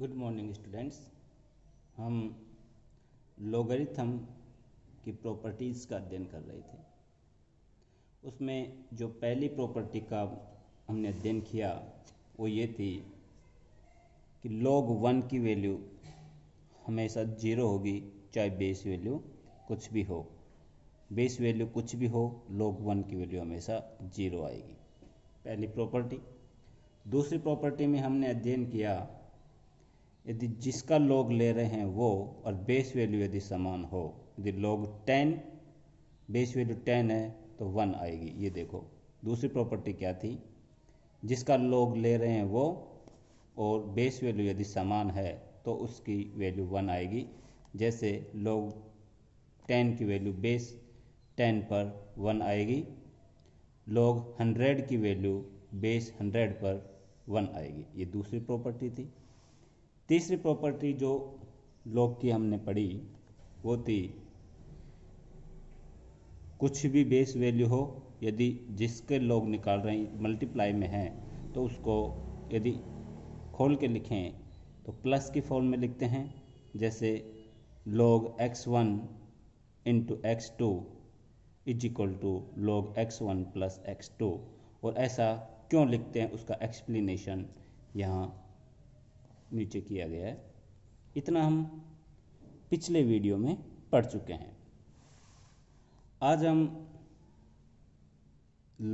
good morning students हम logarithm की properties का अध्ययन कर रहे थे उसमें जो पहली प्रॉपर्टी का हमने अध्ययन किया वो ये थी कि लॉग वन की वैल्यू हमेशा जीरो होगी चाहे बेस वैल्यू कुछ भी हो बेस वैल्यू कुछ भी हो लॉग वन की वैल्यू हमेशा जीरो आएगी पहली प्रॉपर्टी दूसरी प्रॉपर्टी में हमने अध्ययन किया यदि जिसका लोग ले रहे हैं वो और बेस वैल्यू यदि समान हो यदि लोग टेन बेस वैल्यू टेन है तो वन आएगी ये देखो दूसरी प्रॉपर्टी क्या थी जिसका लोग ले रहे हैं वो और बेस वैल्यू यदि समान है तो उसकी वैल्यू वन आएगी जैसे लोग टेन की वैल्यू बेस टेन पर वन आएगी लोग हंड्रेड की वैल्यू बेस हंड्रेड पर वन आएगी ये दूसरी प्रॉपर्टी थी तीसरी प्रॉपर्टी जो लोग की हमने पढ़ी वो थी कुछ भी बेस वैल्यू हो यदि जिसके लोग निकाल रहे हैं मल्टीप्लाई में हैं तो उसको यदि खोल के लिखें तो प्लस की फॉर्म में लिखते हैं जैसे log x one into x two is equal to log x one plus x two और ऐसा क्यों लिखते हैं उसका एक्सप्लेनेशन यहाँ नीचे किया गया है इतना हम पिछले वीडियो में पढ़ चुके हैं आज हम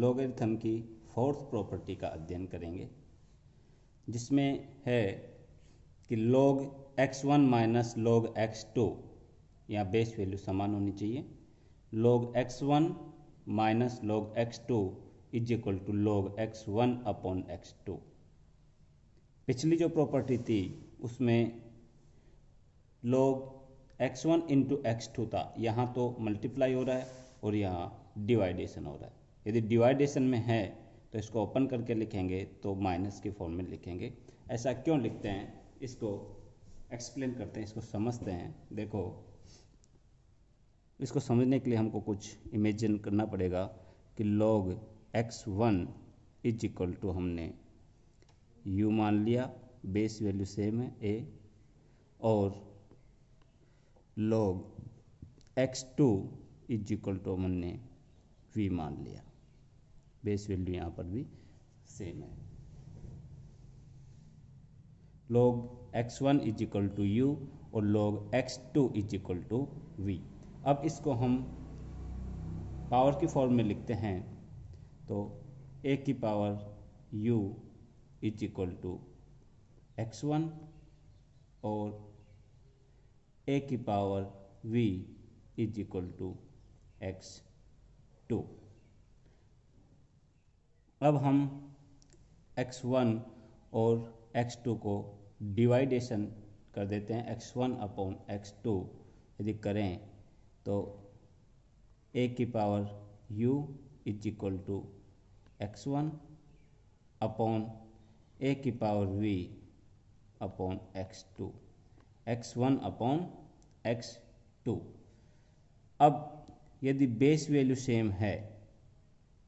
लोगरिथम की फोर्थ प्रॉपर्टी का अध्ययन करेंगे जिसमें है कि log x one minus log x two यहाँ बेस वैल्यू समान होनी चाहिए log x one minus log x two is equal to log x one upon x two पिछली जो प्रॉपर्टी थी उसमें log x one into x two था यहाँ तो मल्टीप्लाई हो रहा है और यहाँ डिवाइडेशन हो रहा है यदि डिवाइडेशन में है तो इसको ओपन करके लिखेंगे तो माइनस के फॉर्म में लिखेंगे ऐसा क्यों लिखते हैं इसको एक्सप्लेन करते हैं इसको समझते हैं देखो इसको समझने के लिए हमको कुछ इमेजिन करना पड़ेगा कि log x one is equal to हमने यू मान लिया बेस वैल्यू सेम है ए और log x two is equal to मन ने वी मान लिया बेस वैल्यू यहाँ पर भी सेम है log x one is equal to u और log x two is equal to v अब इसको हम पावर की फॉर्म में लिखते हैं तो ए की power u is equal to x one और ए की power v is equal to x two अब हम एक्स वन और एक्स टू को डिवाइडेशन कर देते हैं x one upon x two यदि करें तो ए की power u is equal to x one upon a की power v upon x two x one upon x two अब यदि बेस वैल्यू सेम है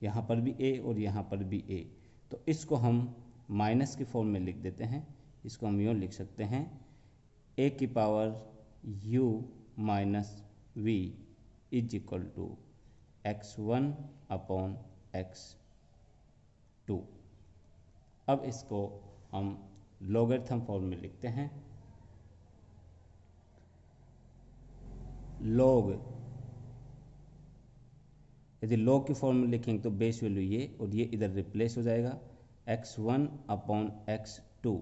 यहाँ पर भी ए और यहाँ पर भी ए तो इसको हम माइनस के फॉर्म में लिख देते हैं इसको हम यूँ लिख सकते हैं ए की power u minus v is equal to x one upon x two अब इसको हम लॉगरिथम फॉर्म में लिखते हैं लोग यदि लोग की फॉर्म में लिखेंगे तो बेस वैल्यू ये और ये इधर रिप्लेस हो जाएगा x one upon x two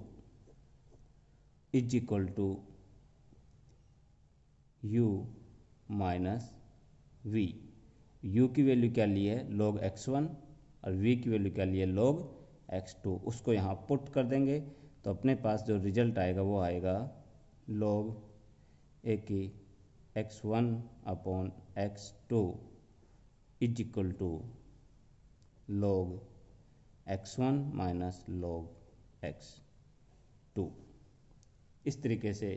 is equal to u minus v u की वैल्यू क्या ली है लोग एक्स वन और वी की वैल्यू क्या ली है लोग एक्स टू उसको यहाँ पुट कर देंगे तो अपने पास जो रिजल्ट आएगा वो आएगा लॉग ए की x one upon x two is equal to log x one minus log x two इस तरीके से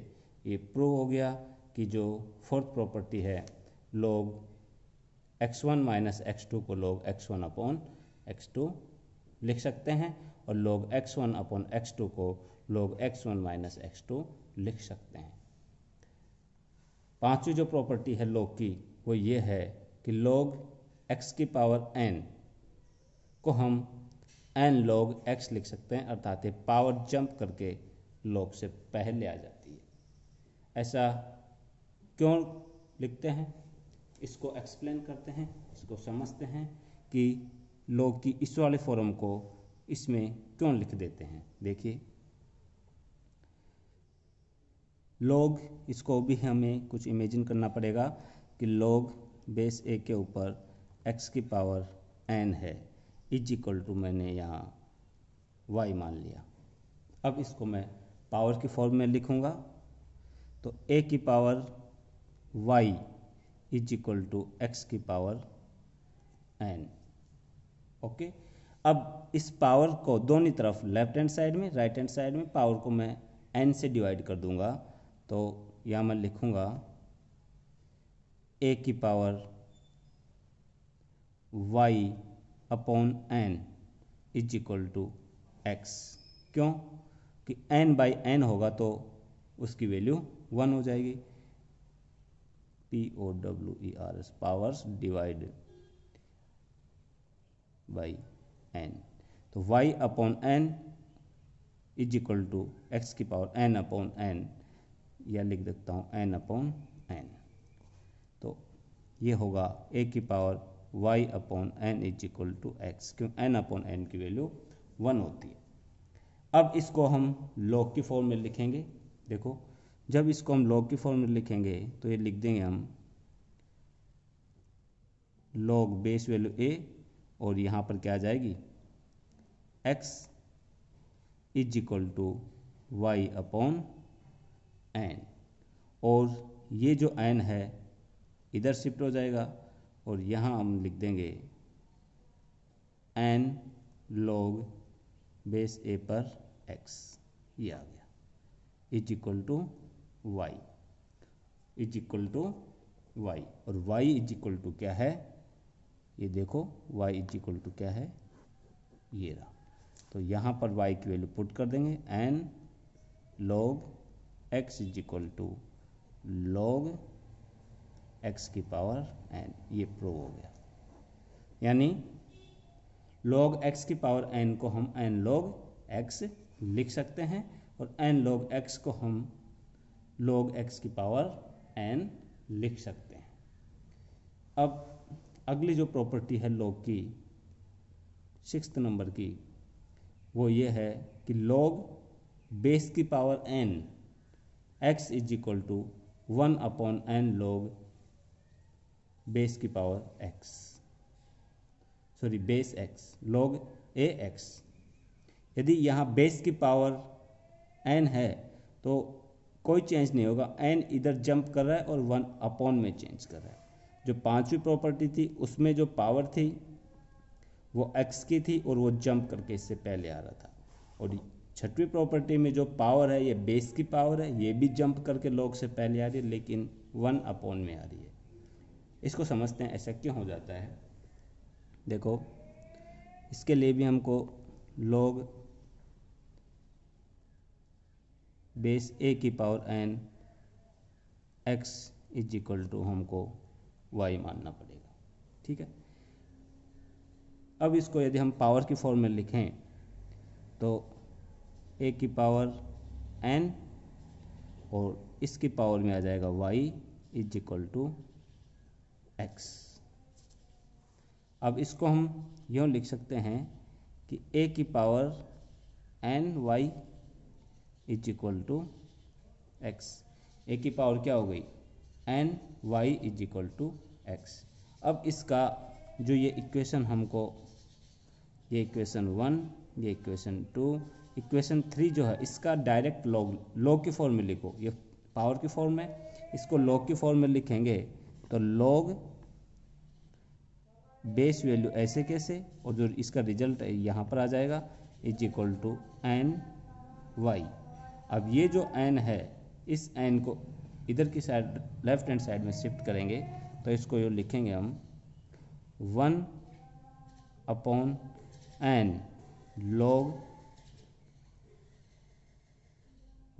ये प्रूव हो गया कि जो फोर्थ प्रॉपर्टी है log x one minus x two को log x one upon x two लिख सकते हैं और log x one upon x two को log x one minus x two लिख सकते हैं पांचवी जो प्रॉपर्टी है लोग की वो ये है कि लोग एक्स की पावर एन को हम एन लोग एक्स लिख सकते हैं अर्थात ये पावर जंप करके लोग से पहले आ जाती है ऐसा क्यों लिखते हैं इसको एक्सप्लेन करते हैं इसको समझते हैं कि लोग कि इस वाले फॉरम को इसमें क्यों लिख देते हैं देखिए लोग इसको भी हमें कुछ इमेजिन करना पड़ेगा कि लोग बेस ए के ऊपर एक्स की पावर एन है इज इक्वल टू मैंने यहाँ वाई मान लिया अब इसको मैं पावर की फॉर्म में लिखूँगा तो ए की power y is equal to x की पावर एन ओके अब इस पावर को दोनों तरफ लेफ्ट हैंड साइड में राइट हैंड साइड में पावर को मैं एन से डिवाइड कर दूंगा तो यहाँ मैं लिखूंगा ए की power y upon n is equal to x क्यों कि एन बाई एन होगा तो उसकी वैल्यू वन हो जाएगी P O W E R S powers divide by n तो y upon n is equal to x की पावर एन अपॉन एन या लिख देता हूँ एन अपॉन एन तो ये होगा ए की power y upon n is equal to x क्यों एन अपॉन एन की वैल्यू वन होती है अब इसको हम लॉग की फॉर्म में लिखेंगे देखो जब इसको हम लॉग की फॉर्म में लिखेंगे तो ये लिख देंगे हम लॉग बेस वैल्यू ए और यहाँ पर क्या आ जाएगी x is equal to y upon n और ये जो एन है इधर शिफ्ट हो जाएगा और यहाँ हम लिख देंगे एन लॉग बेस ए पर एक्स ये आ गया is equal to y is equal to y और वाई इज इक्वल टू क्या है ये देखो y इज इक्वल टू क्या है ये रहा तो यहाँ पर y की वैल्यू पुट कर देंगे n log x is equal to log x की पावर एन ये प्रूव हो गया यानी लॉग x की पावर एन को हम एन लॉग x लिख सकते हैं और एन log x को हम log x की पावर एन लिख सकते हैं अब अगली जो प्रॉपर्टी है लॉग की सिक्स नंबर की वो ये है कि लॉग बेस की power n x is equal to one upon n log base की power x sorry base x log a x यदि यहाँ बेस की पावर एन है तो कोई चेंज नहीं होगा एन इधर जंप कर रहा है और वन अपॉन में चेंज कर रहा है जो पांचवी प्रॉपर्टी थी उसमें जो पावर थी वो एक्स की थी और वो जंप करके इससे पहले आ रहा था और छठवीं प्रॉपर्टी में जो पावर है ये बेस की पावर है ये भी जंप करके लॉग से पहले आ रही है लेकिन वन अपॉन में आ रही है इसको समझते हैं ऐसा क्यों हो जाता है देखो इसके लिए भी हमको लॉग बेस ए की power n x is equal to हमको वाई मानना पड़ेगा ठीक है अब इसको यदि हम पावर की फॉर्म में लिखें तो ए की पावर एन और इसकी पावर में आ जाएगा y is equal to x अब इसको हम यूँ लिख सकते हैं कि ए की power n y is equal to x a की पावर क्या हो गई n y is equal to x अब इसका जो ये इक्वेशन हमको ये इक्वेशन वन ये इक्वेशन टू इक्वेशन थ्री जो है इसका डायरेक्ट लॉग लॉग की फॉर्म में लिखो ये पावर की फॉर्म में इसको लॉग की फॉर्म में लिखेंगे तो लॉग बेस वैल्यू ऐसे कैसे और जो इसका रिजल्ट यहाँ पर आ जाएगा is equal to n y अब ये जो एन है इस एन को इधर की साइड लेफ्ट हैंड साइड में शिफ्ट करेंगे तो इसको ये लिखेंगे हम one upon n log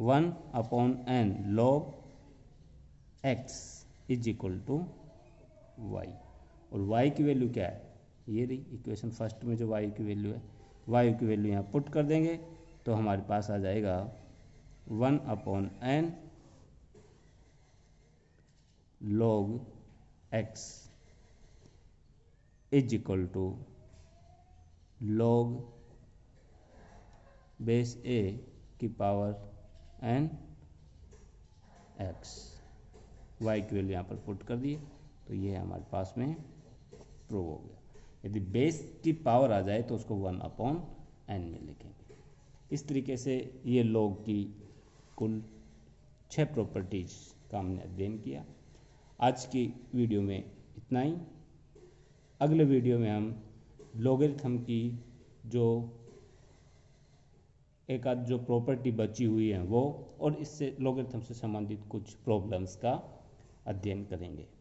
one upon n log x is equal to y और वाई की वैल्यू क्या है ये रही इक्वेशन फर्स्ट में जो वायु की वैल्यू है वायु की वैल्यू यहाँ पुट कर देंगे तो हमारे पास आ जाएगा one upon n log x is equal to log base a की पावर एन एक्स वाई की वैल्यू यहाँ पर पुट कर दिए तो ये हमारे पास में प्रूव हो गया यदि बेस की पावर आ जाए तो उसको वन अपॉन एन में लिखेंगे इस तरीके से ये लॉग की कुल छः प्रॉपर्टीज का हमने अध्ययन किया आज की वीडियो में इतना ही अगले वीडियो में हम लोगेथम की जो एक आध जो प्रॉपर्टी बची हुई है वो और इससे लोगेथम से संबंधित कुछ प्रॉब्लम्स का अध्ययन करेंगे